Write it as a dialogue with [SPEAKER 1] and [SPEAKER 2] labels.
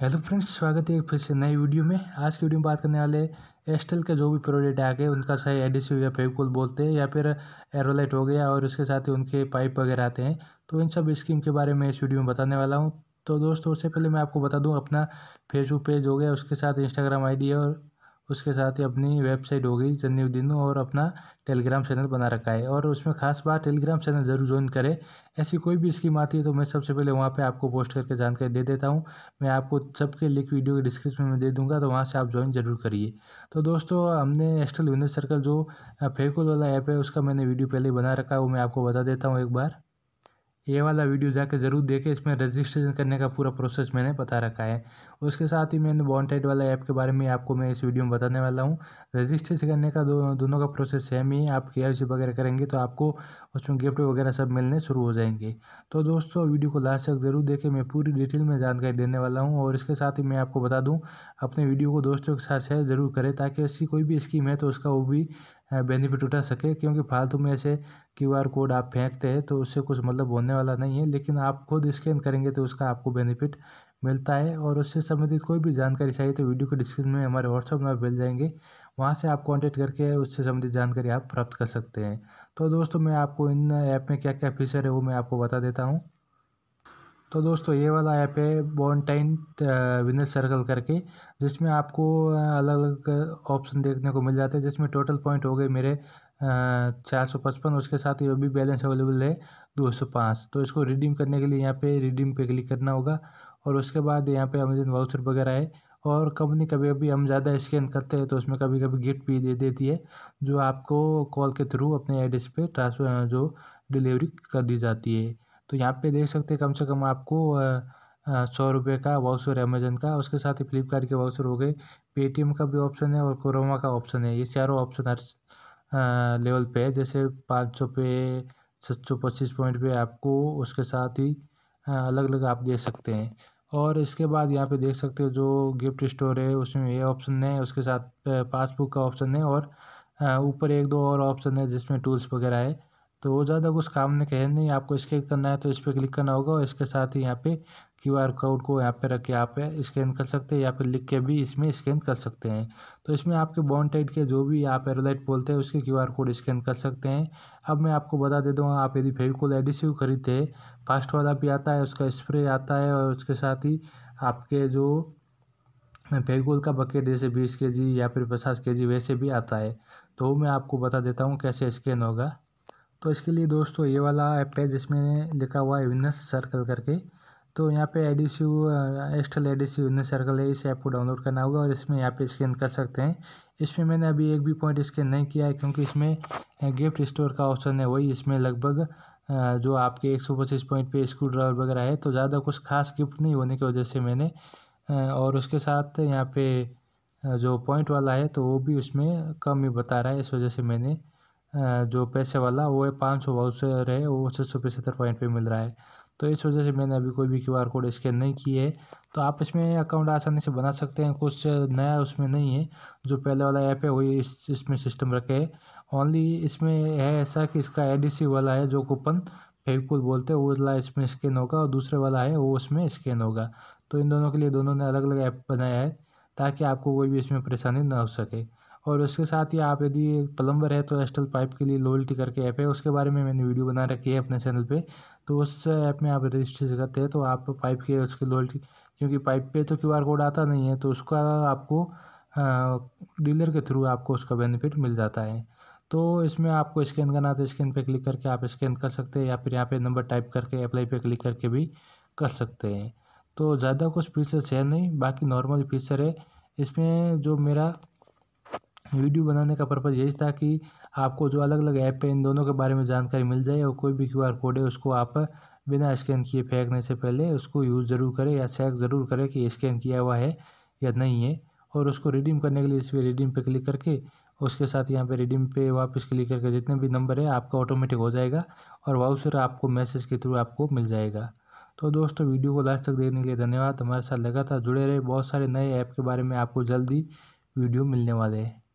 [SPEAKER 1] hello friends स्वागत है फिर से नई वीडियो में आज की वीडियो में बात करने वाले एस्टल के जो भी प्रोडक्ट आ गए उनका सही एडिसिव या फेविकोल बोलते हैं या फिर एरोलाइट हो गया और उसके साथ ही उनके पाइप वगैरह आते हैं तो इन सब स्कीम के बारे में इस वीडियो में बताने वाला हूँ तो दोस्तों उससे पहले मैं आपको बता दूँ अपना फेसबुक पेज हो गया उसके साथ इंस्टाग्राम आई और उसके साथ ही अपनी वेबसाइट हो गई जन्यूद्दीन और अपना टेलीग्राम चैनल बना रखा है और उसमें खास बात टेलीग्राम चैनल ज़रूर ज्वाइन करें ऐसी कोई भी स्कीम आती है तो मैं सबसे पहले वहाँ पे आपको पोस्ट करके जानकारी दे देता हूँ मैं आपको सबके लिंक वीडियो के डिस्क्रिप्शन में दे दूँगा तो वहाँ से आप ज्वाइन जरूर करिए तो दोस्तों हमने एस्टल विनर सर्कल जो फेकोल वाला ऐप है उसका मैंने वीडियो पहले बना रखा है वो मैं आपको बता देता हूँ एक बार ये वाला वीडियो जाकर ज़रूर देखें इसमें रजिस्ट्रेशन करने का पूरा प्रोसेस मैंने बता रखा है उसके साथ ही मैंने वॉन्टेड वाला ऐप के बारे में आपको मैं इस वीडियो में बताने वाला हूँ रजिस्ट्रेशन करने का दो, दोनों का प्रोसेस सेम ही है आप के वगैरह करेंगे तो आपको उसमें गिफ्ट वगैरह सब मिलने शुरू हो जाएंगे तो दोस्तों वीडियो को लास्ट तक ज़रूर देखें मैं पूरी डिटेल में जानकारी देने वाला हूँ और इसके साथ ही मैं आपको बता दूँ अपने वीडियो को दोस्तों के साथ शेयर ज़रूर करें ताकि ऐसी कोई भी स्कीम है तो उसका वो भी बेनिफिट उठा सके क्योंकि फालतू में ऐसे क्यू आर कोड आप फेंकते हैं तो उससे कुछ मतलब होने वाला नहीं है लेकिन आप खुद स्कैन करेंगे तो उसका आपको बेनिफिट मिलता है और उससे संबंधित कोई भी जानकारी चाहिए तो वीडियो के डिस्क्रिप्शन में हमारे व्हाट्सअप नंबर मिल जाएंगे वहाँ से आप कॉन्टैक्ट करके उससे संबंधित जानकारी आप प्राप्त कर सकते हैं तो दोस्तों मैं आपको इन ऐप में क्या क्या फीचर है वो मैं आपको बता देता हूँ तो दोस्तों ये वाला ऐप है बॉन्टाइन विनर सर्कल करके जिसमें आपको अलग अलग ऑप्शन देखने को मिल जाते हैं जिसमें टोटल पॉइंट हो गए मेरे चार सौ पचपन उसके साथ ये भी बैलेंस अवेलेबल है दो सौ पाँच तो इसको रिडीम करने के लिए यहाँ पे रिडीम पे क्लिक करना होगा और उसके बाद यहाँ पे अमेजन वाउचर वगैरह है और कंपनी कभी कभी हम ज़्यादा स्कैन करते हैं तो उसमें कभी कभी गिफ्ट भी दे देती है जो आपको कॉल के थ्रू अपने एड्रेस पे ट्रांसफर जो डिलीवरी कर दी जाती है तो यहाँ पे देख सकते हैं कम से कम आपको सौ रुपये का वाउचर अमेजन का उसके साथ ही फ्लिपकार्ट के वाउचर हो गए पेटीएम का भी ऑप्शन है और क्रोमा का ऑप्शन है ये चारों ऑप्शन हर लेवल पे है जैसे पाँच सौ पे सात सौ पच्चीस पॉइंट पे आपको उसके साथ ही अलग अलग आप देख सकते हैं और इसके बाद यहाँ पे देख सकते हो जो गिफ्ट स्टोर है उसमें ये ऑप्शन है उसके साथ पासबुक का ऑप्शन है और ऊपर एक दो और ऑप्शन है जिसमें टूल्स वगैरह है तो वो ज़्यादा कुछ काम ने कहे नहीं आपको स्कैन करना है तो इस पर क्लिक करना होगा और इसके साथ ही यहाँ पे क्यू आर कोड को यहाँ पे रख के आप स्कैन कर सकते हैं या फिर लिख के भी इसमें स्कैन कर सकते हैं तो इसमें आपके बॉन्ड टाइट के जो भी आप एरोलाइट बोलते हैं उसके क्यू आर कोड स्कैन कर सकते हैं अब मैं आपको बता देता हूँ आप यदि फेविकोल एडिसिव खरीदते हैं फास्ट वाला भी आता है उसका स्प्रे आता है और उसके साथ ही आपके जो फेविकोल का बकेट जैसे बीस के जी या फिर पचास के जी वैसे भी आता है तो मैं आपको बता देता हूँ कैसे स्कैन होगा तो इसके लिए दोस्तों ये वाला ऐप है जिसमें लिखा हुआ है विनस सर्कल करके तो यहाँ पे एडिसिव एक्स्ट्रल एडिसिव विनस सर्कल है इस ऐप को डाउनलोड करना होगा और इसमें यहाँ पे स्कैन कर सकते हैं इसमें मैंने अभी एक भी पॉइंट स्कैन नहीं किया है क्योंकि इसमें गिफ्ट स्टोर का ऑप्शन है वही इसमें लगभग जो आपके एक सौ पच्चीस पॉइंट पे स्क्रू ड्राइवर वगैरह है तो ज़्यादा कुछ खास गिफ्ट नहीं होने की वजह से मैंने और उसके साथ यहाँ पे जो पॉइंट वाला है तो वो भी उसमें कम ही बता रहा है इस वजह से मैंने जो पैसे वाला वो है पाँच सौ वाउचर है वो छः सौ पचहत्तर पॉइंट पर मिल रहा है तो इस वजह से मैंने अभी कोई भी क्यू आर कोड स्कैन नहीं किए है तो आप इसमें अकाउंट आसानी से बना सकते हैं कुछ नया उसमें नहीं है जो पहले वाला ऐप है वही इस इसमें सिस्टम रखे है ओनली इसमें है ऐसा कि इसका एडीसी वाला है जो कूपन फेविकोल बोलते हैं वो वाला इसमें स्कैन होगा और दूसरे वाला है वो उसमें स्कैन होगा तो इन दोनों के लिए दोनों ने अलग अलग ऐप बनाया है ताकि आपको कोई भी इसमें परेशानी ना हो सके और उसके साथ ही आप यदि प्लम्बर है तो एस्टल पाइप के लिए लॉयल्टी करके ऐप है उसके बारे में मैंने वीडियो बना रखी है अपने चैनल पे तो उस ऐप में आप रजिस्ट्रेशन करते हैं तो आप पाइप के उसकी लोयल्टी क्योंकि पाइप पे तो क्यू आर कोड आता नहीं है तो उसका आपको डीलर के थ्रू आपको उसका बेनिफिट मिल जाता है तो इसमें आपको स्कैन करना तो स्कैन पे क्लिक करके आप स्कैन कर सकते हैं या फिर यहाँ पे नंबर टाइप करके अप्लाई पे क्लिक करके भी कर सकते हैं तो ज़्यादा कुछ फीचर्स है नहीं बाकी नॉर्मल फीचर है इसमें जो मेरा वीडियो बनाने का पर्पज़ यही था कि आपको जो अलग अलग ऐप है इन दोनों के बारे में जानकारी मिल जाए और कोई भी क्यू आर कोड है उसको आप बिना स्कैन किए फेंकने से पहले उसको यूज़ ज़रूर करें या चेक ज़रूर करें कि स्कैन किया हुआ है या नहीं है और उसको रिडीम करने के लिए इस पर रिडीम पे क्लिक करके उसके साथ यहाँ पे रिडीम पे वापस क्लिक करके जितने भी नंबर है आपका ऑटोमेटिक हो जाएगा और वाउचर आपको मैसेज के थ्रू आपको मिल जाएगा तो दोस्तों वीडियो को लास्ट तक देखने के लिए धन्यवाद हमारे साथ लगातार जुड़े रहे बहुत सारे नए ऐप के बारे में आपको जल्दी वीडियो मिलने वाले हैं